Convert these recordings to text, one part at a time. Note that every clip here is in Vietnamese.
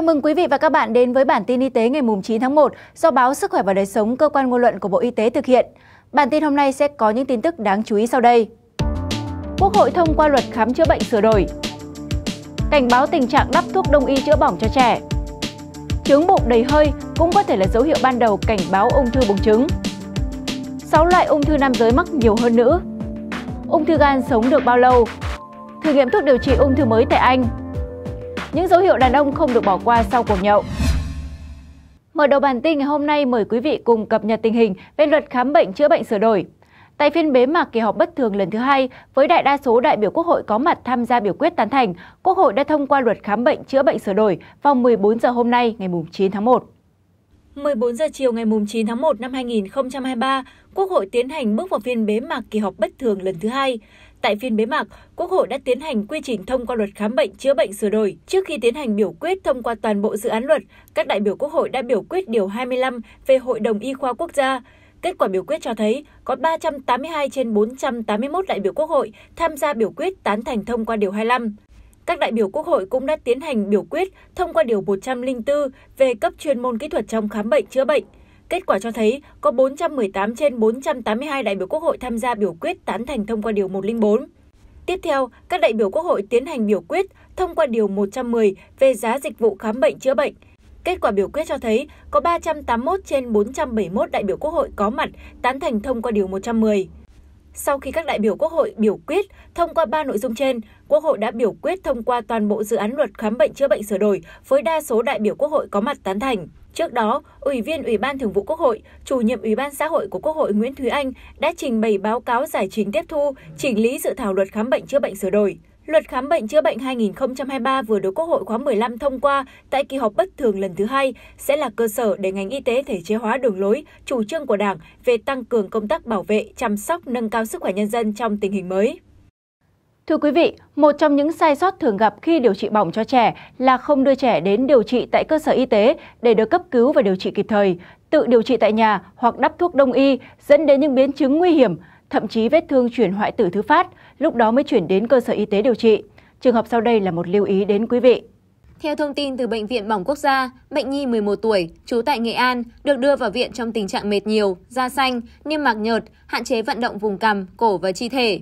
Chào mừng quý vị và các bạn đến với bản tin y tế ngày 9 tháng 1 do báo Sức khỏe và đời sống cơ quan ngôn luận của Bộ Y tế thực hiện. Bản tin hôm nay sẽ có những tin tức đáng chú ý sau đây. Quốc hội thông qua luật khám chữa bệnh sửa đổi. Cảnh báo tình trạng đắp thuốc đông y chữa bỏng cho trẻ. Trứng bụng đầy hơi cũng có thể là dấu hiệu ban đầu cảnh báo ung thư buồng trứng. 6 loại ung thư nam giới mắc nhiều hơn nữ. Ung thư gan sống được bao lâu? Thử nghiệm thuốc điều trị ung thư mới tại Anh những dấu hiệu đàn ông không được bỏ qua sau cuộc nhậu. Mở đầu bản tin ngày hôm nay mời quý vị cùng cập nhật tình hình về luật khám bệnh chữa bệnh sửa đổi. Tại phiên bế mạc kỳ họp bất thường lần thứ hai, với đại đa số đại biểu Quốc hội có mặt tham gia biểu quyết tán thành, Quốc hội đã thông qua luật khám bệnh chữa bệnh sửa đổi vào 14 giờ hôm nay ngày 9 tháng 1. 14 giờ chiều ngày 9 tháng 1 năm 2023, Quốc hội tiến hành bước vào phiên bế mạc kỳ họp bất thường lần thứ hai. Tại phiên bế mạc, Quốc hội đã tiến hành quy trình thông qua luật khám bệnh chữa bệnh sửa đổi. Trước khi tiến hành biểu quyết thông qua toàn bộ dự án luật, các đại biểu Quốc hội đã biểu quyết điều 25 về Hội đồng Y khoa quốc gia. Kết quả biểu quyết cho thấy có 382 trên 481 đại biểu Quốc hội tham gia biểu quyết tán thành thông qua điều 25. Các đại biểu Quốc hội cũng đã tiến hành biểu quyết thông qua điều 104 về cấp chuyên môn kỹ thuật trong khám bệnh chữa bệnh. Kết quả cho thấy có 418 trên 482 đại biểu Quốc hội tham gia biểu quyết tán thành thông qua Điều 104. Tiếp theo, các đại biểu Quốc hội tiến hành biểu quyết thông qua Điều 110 về giá dịch vụ khám bệnh chữa bệnh. Kết quả biểu quyết cho thấy có 381 trên 471 đại biểu Quốc hội có mặt tán thành thông qua Điều 110. Sau khi các đại biểu Quốc hội biểu quyết thông qua ba nội dung trên, Quốc hội đã biểu quyết thông qua toàn bộ dự án luật khám bệnh chữa bệnh sửa đổi với đa số đại biểu Quốc hội có mặt tán thành. Trước đó, Ủy viên Ủy ban Thường vụ Quốc hội, Chủ nhiệm Ủy ban Xã hội của Quốc hội Nguyễn Thúy Anh đã trình bày báo cáo giải trình tiếp thu, chỉnh lý dự thảo luật khám bệnh chữa bệnh sửa đổi. Luật khám bệnh chữa bệnh 2023 vừa được Quốc hội khóa 15 thông qua tại kỳ họp bất thường lần thứ hai sẽ là cơ sở để ngành y tế thể chế hóa đường lối, chủ trương của Đảng về tăng cường công tác bảo vệ, chăm sóc, nâng cao sức khỏe nhân dân trong tình hình mới. Thưa quý vị, một trong những sai sót thường gặp khi điều trị bỏng cho trẻ là không đưa trẻ đến điều trị tại cơ sở y tế để được cấp cứu và điều trị kịp thời, tự điều trị tại nhà hoặc đắp thuốc đông y dẫn đến những biến chứng nguy hiểm, thậm chí vết thương chuyển hoại tử thứ phát, lúc đó mới chuyển đến cơ sở y tế điều trị. Trường hợp sau đây là một lưu ý đến quý vị. Theo thông tin từ Bệnh viện Bỏng Quốc gia, bệnh nhi 11 tuổi, trú tại Nghệ An, được đưa vào viện trong tình trạng mệt nhiều, da xanh, niêm mạc nhợt, hạn chế vận động vùng cằm, cổ và chi thể.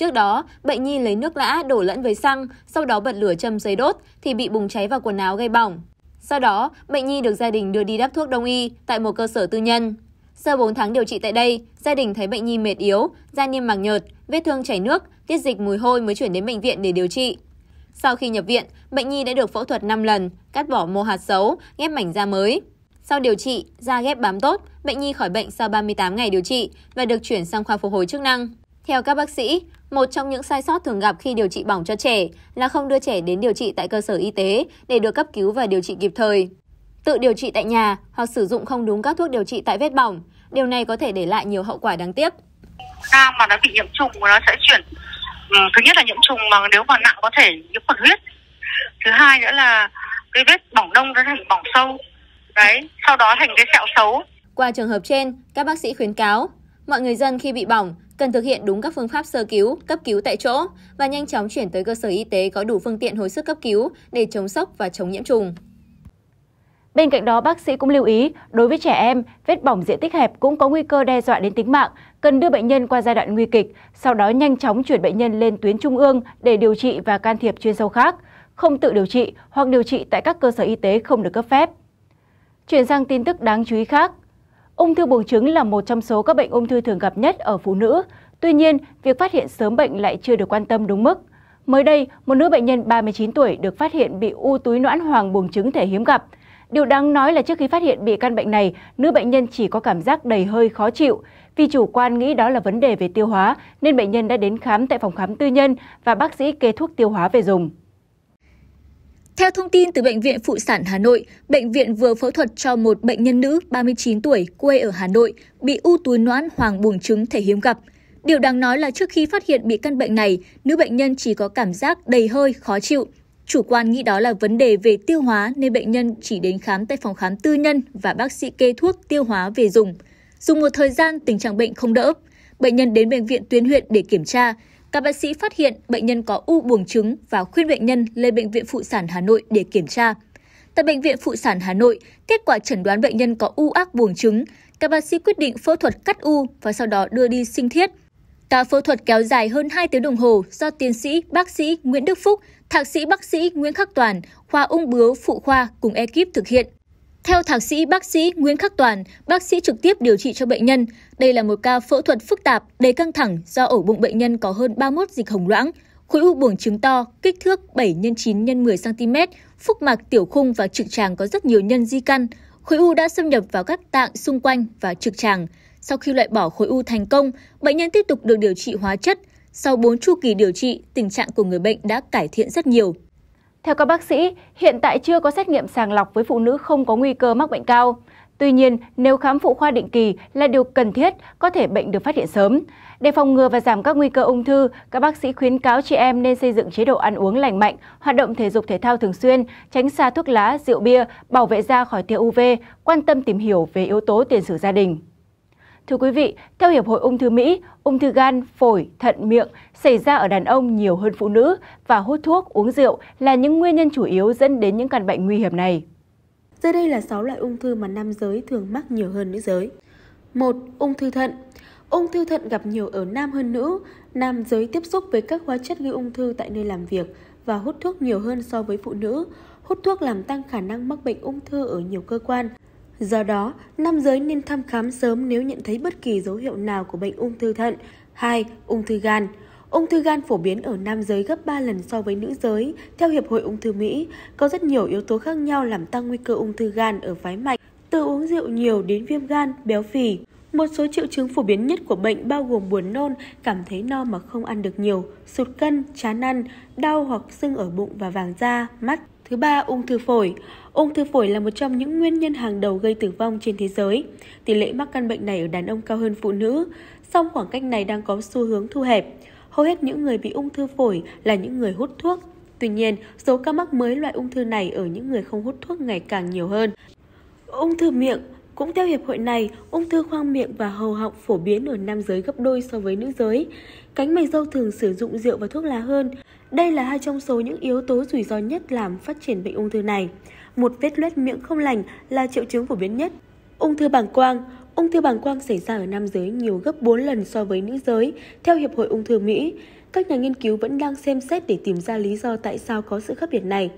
Trước đó, bệnh nhi lấy nước lã đổ lẫn với xăng, sau đó bật lửa châm giấy đốt thì bị bùng cháy vào quần áo gây bỏng. Sau đó, bệnh nhi được gia đình đưa đi đắp thuốc đông y tại một cơ sở tư nhân. Sau 4 tháng điều trị tại đây, gia đình thấy bệnh nhi mệt yếu, da niêm mạc nhợt, vết thương chảy nước, tiết dịch mùi hôi mới chuyển đến bệnh viện để điều trị. Sau khi nhập viện, bệnh nhi đã được phẫu thuật 5 lần, cắt bỏ mô hạt xấu, ghép mảnh da mới. Sau điều trị, da ghép bám tốt, bệnh nhi khỏi bệnh sau 38 ngày điều trị và được chuyển sang khoa phục hồi chức năng. Theo các bác sĩ, một trong những sai sót thường gặp khi điều trị bỏng cho trẻ là không đưa trẻ đến điều trị tại cơ sở y tế để được cấp cứu và điều trị kịp thời. Tự điều trị tại nhà hoặc sử dụng không đúng các thuốc điều trị tại vết bỏng, điều này có thể để lại nhiều hậu quả đáng tiếc. Ca mà nó bị nhiễm trùng nó sẽ chuyển ừ, thứ nhất là nhiễm trùng mà nếu mà nặng có thể nhiễm khuẩn huyết. Thứ hai nữa là cái vết bỏng đông nó thành bỏng sâu. Đấy, sau đó thành cái sẹo xấu. Qua trường hợp trên, các bác sĩ khuyến cáo mọi người dân khi bị bỏng cần thực hiện đúng các phương pháp sơ cứu, cấp cứu tại chỗ và nhanh chóng chuyển tới cơ sở y tế có đủ phương tiện hồi sức cấp cứu để chống sốc và chống nhiễm trùng. Bên cạnh đó, bác sĩ cũng lưu ý, đối với trẻ em, vết bỏng diện tích hẹp cũng có nguy cơ đe dọa đến tính mạng, cần đưa bệnh nhân qua giai đoạn nguy kịch, sau đó nhanh chóng chuyển bệnh nhân lên tuyến trung ương để điều trị và can thiệp chuyên sâu khác, không tự điều trị hoặc điều trị tại các cơ sở y tế không được cấp phép. Chuyển sang tin tức đáng chú ý khác, Ung thư buồng trứng là một trong số các bệnh ung thư thường gặp nhất ở phụ nữ. Tuy nhiên, việc phát hiện sớm bệnh lại chưa được quan tâm đúng mức. Mới đây, một nữ bệnh nhân 39 tuổi được phát hiện bị u túi noãn hoàng buồng trứng thể hiếm gặp. Điều đáng nói là trước khi phát hiện bị căn bệnh này, nữ bệnh nhân chỉ có cảm giác đầy hơi khó chịu. Vì chủ quan nghĩ đó là vấn đề về tiêu hóa, nên bệnh nhân đã đến khám tại phòng khám tư nhân và bác sĩ kê thuốc tiêu hóa về dùng. Theo thông tin từ Bệnh viện Phụ sản Hà Nội, bệnh viện vừa phẫu thuật cho một bệnh nhân nữ 39 tuổi quê ở Hà Nội bị u túi noãn hoàng buồng trứng thể hiếm gặp. Điều đáng nói là trước khi phát hiện bị căn bệnh này, nữ bệnh nhân chỉ có cảm giác đầy hơi, khó chịu. Chủ quan nghĩ đó là vấn đề về tiêu hóa nên bệnh nhân chỉ đến khám tại phòng khám tư nhân và bác sĩ kê thuốc tiêu hóa về dùng. Dùng một thời gian tình trạng bệnh không đỡ. Bệnh nhân đến bệnh viện tuyến huyện để kiểm tra, các bác sĩ phát hiện bệnh nhân có u buồng trứng và khuyên bệnh nhân lên Bệnh viện Phụ sản Hà Nội để kiểm tra. Tại Bệnh viện Phụ sản Hà Nội, kết quả chẩn đoán bệnh nhân có u ác buồng trứng. Các bác sĩ quyết định phẫu thuật cắt u và sau đó đưa đi sinh thiết. Ca phẫu thuật kéo dài hơn 2 tiếng đồng hồ do tiến sĩ, bác sĩ Nguyễn Đức Phúc, thạc sĩ bác sĩ Nguyễn Khắc Toàn, khoa ung bướu phụ khoa cùng ekip thực hiện. Theo thạc sĩ bác sĩ Nguyễn Khắc Toàn, bác sĩ trực tiếp điều trị cho bệnh nhân, đây là một ca phẫu thuật phức tạp, đầy căng thẳng do ổ bụng bệnh nhân có hơn 31 dịch hồng loãng, khối u buồng trứng to, kích thước 7 x 9 x 10 cm, phúc mạc tiểu khung và trực tràng có rất nhiều nhân di căn. Khối u đã xâm nhập vào các tạng xung quanh và trực tràng. Sau khi loại bỏ khối u thành công, bệnh nhân tiếp tục được điều trị hóa chất. Sau 4 chu kỳ điều trị, tình trạng của người bệnh đã cải thiện rất nhiều. Theo các bác sĩ, hiện tại chưa có xét nghiệm sàng lọc với phụ nữ không có nguy cơ mắc bệnh cao. Tuy nhiên, nếu khám phụ khoa định kỳ là điều cần thiết, có thể bệnh được phát hiện sớm. Để phòng ngừa và giảm các nguy cơ ung thư, các bác sĩ khuyến cáo chị em nên xây dựng chế độ ăn uống lành mạnh, hoạt động thể dục thể thao thường xuyên, tránh xa thuốc lá, rượu bia, bảo vệ da khỏi tia UV, quan tâm tìm hiểu về yếu tố tiền sử gia đình. Thưa quý vị, theo Hiệp hội Ung thư Mỹ, ung thư gan, phổi, thận, miệng xảy ra ở đàn ông nhiều hơn phụ nữ và hút thuốc, uống rượu là những nguyên nhân chủ yếu dẫn đến những căn bệnh nguy hiểm này. Dưới đây là 6 loại ung thư mà nam giới thường mắc nhiều hơn nữ giới. 1. Ung thư thận Ung thư thận gặp nhiều ở nam hơn nữ. Nam giới tiếp xúc với các hóa chất gây ung thư tại nơi làm việc và hút thuốc nhiều hơn so với phụ nữ. Hút thuốc làm tăng khả năng mắc bệnh ung thư ở nhiều cơ quan, Do đó, nam giới nên thăm khám sớm nếu nhận thấy bất kỳ dấu hiệu nào của bệnh ung thư thận. 2. Ung thư gan Ung thư gan phổ biến ở nam giới gấp 3 lần so với nữ giới. Theo Hiệp hội Ung thư Mỹ, có rất nhiều yếu tố khác nhau làm tăng nguy cơ ung thư gan ở phái mạch, từ uống rượu nhiều đến viêm gan, béo phì. Một số triệu chứng phổ biến nhất của bệnh bao gồm buồn nôn, cảm thấy no mà không ăn được nhiều, sụt cân, chán ăn, đau hoặc sưng ở bụng và vàng da, mắt. Thứ ba, ung thư phổi. Ung thư phổi là một trong những nguyên nhân hàng đầu gây tử vong trên thế giới. Tỷ lệ mắc căn bệnh này ở đàn ông cao hơn phụ nữ, song khoảng cách này đang có xu hướng thu hẹp. Hầu hết những người bị ung thư phổi là những người hút thuốc. Tuy nhiên, số ca mắc mới loại ung thư này ở những người không hút thuốc ngày càng nhiều hơn. Ung thư miệng cũng theo hiệp hội này, ung thư khoang miệng và hầu họng phổ biến ở nam giới gấp đôi so với nữ giới. Cánh mày râu thường sử dụng rượu và thuốc lá hơn. Đây là hai trong số những yếu tố rủi ro nhất làm phát triển bệnh ung thư này. Một vết loét miệng không lành là triệu chứng phổ biến nhất. Ung thư bàng quang Ung thư bàng quang xảy ra ở nam giới nhiều gấp 4 lần so với nữ giới, theo Hiệp hội Ung thư Mỹ. Các nhà nghiên cứu vẫn đang xem xét để tìm ra lý do tại sao có sự khác biệt này.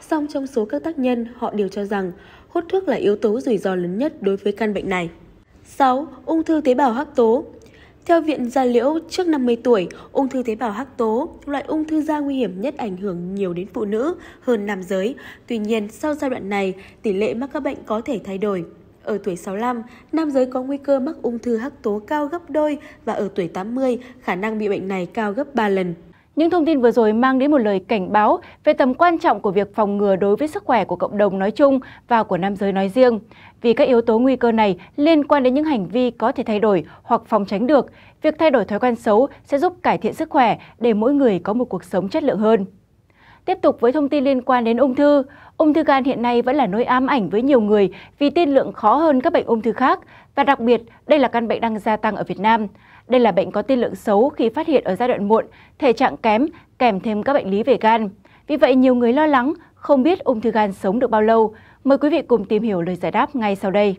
Song trong số các tác nhân, họ đều cho rằng hút thuốc là yếu tố rủi ro lớn nhất đối với căn bệnh này. 6. Ung thư tế bào hắc tố theo Viện Gia Liễu, trước 50 tuổi, ung thư tế bào hắc tố, loại ung thư da nguy hiểm nhất ảnh hưởng nhiều đến phụ nữ hơn nam giới. Tuy nhiên, sau giai đoạn này, tỷ lệ mắc các bệnh có thể thay đổi. Ở tuổi 65, nam giới có nguy cơ mắc ung thư hắc tố cao gấp đôi và ở tuổi 80, khả năng bị bệnh này cao gấp 3 lần. Những thông tin vừa rồi mang đến một lời cảnh báo về tầm quan trọng của việc phòng ngừa đối với sức khỏe của cộng đồng nói chung và của nam giới nói riêng. Vì các yếu tố nguy cơ này liên quan đến những hành vi có thể thay đổi hoặc phòng tránh được, việc thay đổi thói quen xấu sẽ giúp cải thiện sức khỏe để mỗi người có một cuộc sống chất lượng hơn. Tiếp tục với thông tin liên quan đến ung thư. Ung thư gan hiện nay vẫn là nỗi ám ảnh với nhiều người vì tiên lượng khó hơn các bệnh ung thư khác và đặc biệt đây là căn bệnh đang gia tăng ở Việt Nam. Đây là bệnh có tiên lượng xấu khi phát hiện ở giai đoạn muộn, thể trạng kém, kèm thêm các bệnh lý về gan. Vì vậy, nhiều người lo lắng không biết ung thư gan sống được bao lâu. Mời quý vị cùng tìm hiểu lời giải đáp ngay sau đây.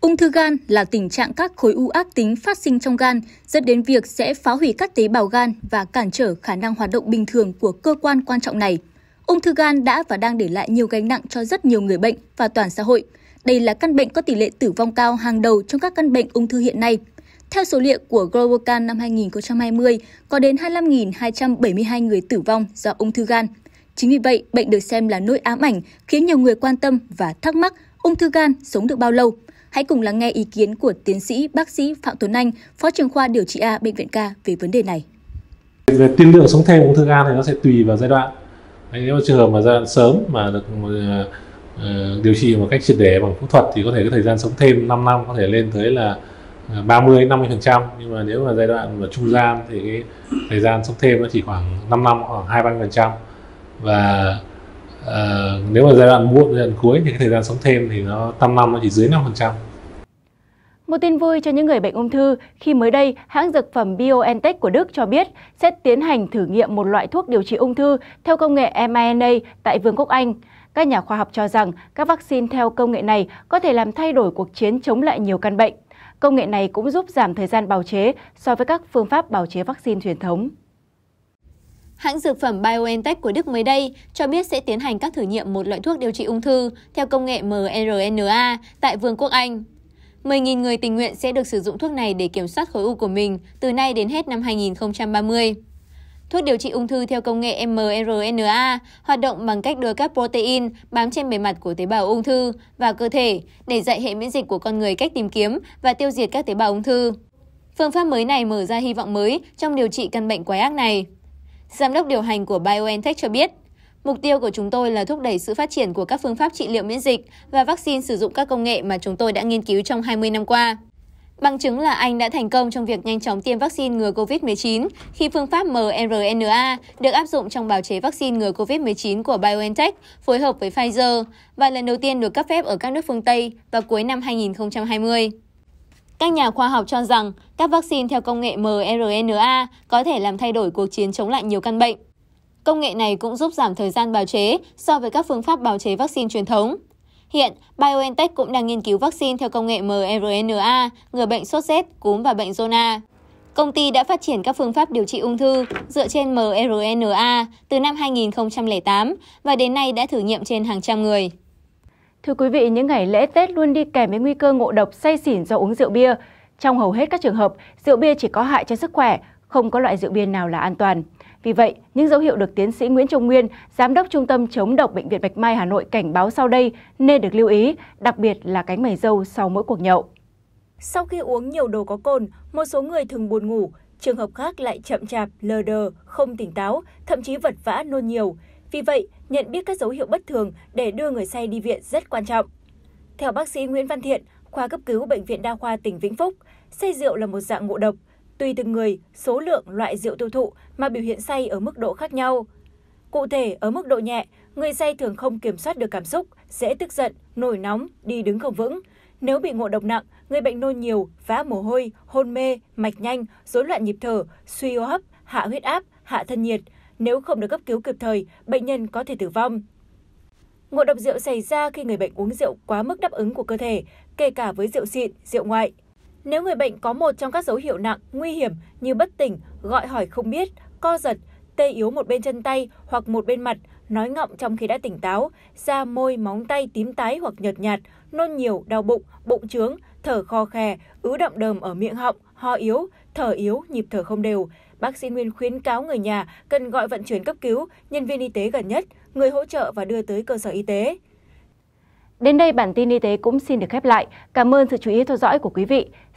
Ung thư gan là tình trạng các khối u ác tính phát sinh trong gan, dẫn đến việc sẽ phá hủy các tế bào gan và cản trở khả năng hoạt động bình thường của cơ quan quan trọng này. Ung thư gan đã và đang để lại nhiều gánh nặng cho rất nhiều người bệnh và toàn xã hội. Đây là căn bệnh có tỷ lệ tử vong cao hàng đầu trong các căn bệnh ung thư hiện nay – theo số liệu của GlobalCan năm 2020, có đến 25.272 người tử vong do ung thư gan. Chính vì vậy, bệnh được xem là nỗi ám ảnh khiến nhiều người quan tâm và thắc mắc ung thư gan sống được bao lâu. Hãy cùng lắng nghe ý kiến của tiến sĩ bác sĩ Phạm Tuấn Anh, Phó trưởng khoa điều trị A bệnh viện Ca về vấn đề này. Về tiên lượng sống thêm ung thư gan thì nó sẽ tùy vào giai đoạn. Nếu trường hợp mà giai đoạn sớm mà được ờ, ờ, điều trị một cách triệt để bằng phẫu thuật thì có thể cái thời gian sống thêm 5 năm có thể lên tới là 30 đến 50 phần trăm nhưng mà nếu mà giai đoạn mà trung gian thì cái thời gian sống thêm nó chỉ khoảng 5 năm khoảng 2 30 phần trăm và uh, nếu mà giai đoạn muộn giai đoạn cuối thì cái thời gian sống thêm thì nó 5 năm nó chỉ dưới 5 phần trăm một tin vui cho những người bệnh ung thư khi mới đây hãng dược phẩm BioNTech của Đức cho biết sẽ tiến hành thử nghiệm một loại thuốc điều trị ung thư theo công nghệ mRNA tại Vương quốc Anh. Các nhà khoa học cho rằng các vaccine theo công nghệ này có thể làm thay đổi cuộc chiến chống lại nhiều căn bệnh. Công nghệ này cũng giúp giảm thời gian bào chế so với các phương pháp bào chế vaccine truyền thống. Hãng dược phẩm BioNTech của Đức mới đây cho biết sẽ tiến hành các thử nghiệm một loại thuốc điều trị ung thư theo công nghệ mRNA tại Vương quốc Anh. 10.000 người tình nguyện sẽ được sử dụng thuốc này để kiểm soát khối u của mình từ nay đến hết năm 2030 thuốc điều trị ung thư theo công nghệ mrna hoạt động bằng cách đưa các protein bám trên bề mặt của tế bào ung thư vào cơ thể để dạy hệ miễn dịch của con người cách tìm kiếm và tiêu diệt các tế bào ung thư. Phương pháp mới này mở ra hy vọng mới trong điều trị căn bệnh quái ác này. Giám đốc điều hành của BioNTech cho biết, Mục tiêu của chúng tôi là thúc đẩy sự phát triển của các phương pháp trị liệu miễn dịch và vaccine sử dụng các công nghệ mà chúng tôi đã nghiên cứu trong 20 năm qua. Bằng chứng là Anh đã thành công trong việc nhanh chóng tiêm vaccine ngừa COVID-19 khi phương pháp mRNA được áp dụng trong bào chế vaccine ngừa COVID-19 của BioNTech phối hợp với Pfizer và lần đầu tiên được cấp phép ở các nước phương Tây vào cuối năm 2020. Các nhà khoa học cho rằng các vaccine theo công nghệ mRNA có thể làm thay đổi cuộc chiến chống lại nhiều căn bệnh. Công nghệ này cũng giúp giảm thời gian bào chế so với các phương pháp bào chế vaccine truyền thống. Hiện, BioNTech cũng đang nghiên cứu vaccine theo công nghệ mRNA, ngừa bệnh sốt rét, cúm và bệnh zona. Công ty đã phát triển các phương pháp điều trị ung thư dựa trên mRNA từ năm 2008 và đến nay đã thử nghiệm trên hàng trăm người. Thưa quý vị, những ngày lễ Tết luôn đi kèm với nguy cơ ngộ độc say xỉn do uống rượu bia. Trong hầu hết các trường hợp, rượu bia chỉ có hại cho sức khỏe, không có loại rượu bia nào là an toàn. Vì vậy, những dấu hiệu được tiến sĩ Nguyễn Trung Nguyên, Giám đốc Trung tâm chống độc Bệnh viện Bạch Mai Hà Nội cảnh báo sau đây nên được lưu ý, đặc biệt là cánh mày râu sau mỗi cuộc nhậu. Sau khi uống nhiều đồ có cồn, một số người thường buồn ngủ, trường hợp khác lại chậm chạp, lờ đờ, không tỉnh táo, thậm chí vật vã nôn nhiều. Vì vậy, nhận biết các dấu hiệu bất thường để đưa người say đi viện rất quan trọng. Theo bác sĩ Nguyễn Văn Thiện, khoa cấp cứu Bệnh viện Đa khoa tỉnh Vĩnh Phúc, say rượu là một dạng ngộ độc – tùy từng người, số lượng, loại rượu tiêu thụ mà biểu hiện say ở mức độ khác nhau. Cụ thể, ở mức độ nhẹ, người say thường không kiểm soát được cảm xúc, dễ tức giận, nổi nóng, đi đứng không vững. Nếu bị ngộ độc nặng, người bệnh nôn nhiều, vã mồ hôi, hôn mê, mạch nhanh, rối loạn nhịp thở, suy hô hấp, hạ huyết áp, hạ thân nhiệt. Nếu không được cấp cứu kịp thời, bệnh nhân có thể tử vong. Ngộ độc rượu xảy ra khi người bệnh uống rượu quá mức đáp ứng của cơ thể, kể cả với rượu xịn, rượu ngoại. Nếu người bệnh có một trong các dấu hiệu nặng, nguy hiểm như bất tỉnh, gọi hỏi không biết, co giật, tê yếu một bên chân tay hoặc một bên mặt, nói ngọng trong khi đã tỉnh táo, da môi, móng tay tím tái hoặc nhợt nhạt, nôn nhiều, đau bụng, bụng trướng, thở khò khè, ứ động đờm ở miệng họng, ho yếu, thở yếu, nhịp thở không đều. Bác sĩ Nguyên khuyến cáo người nhà cần gọi vận chuyển cấp cứu, nhân viên y tế gần nhất, người hỗ trợ và đưa tới cơ sở y tế. Đến đây bản tin y tế cũng xin được khép lại. Cảm ơn sự chú ý theo dõi của quý vị.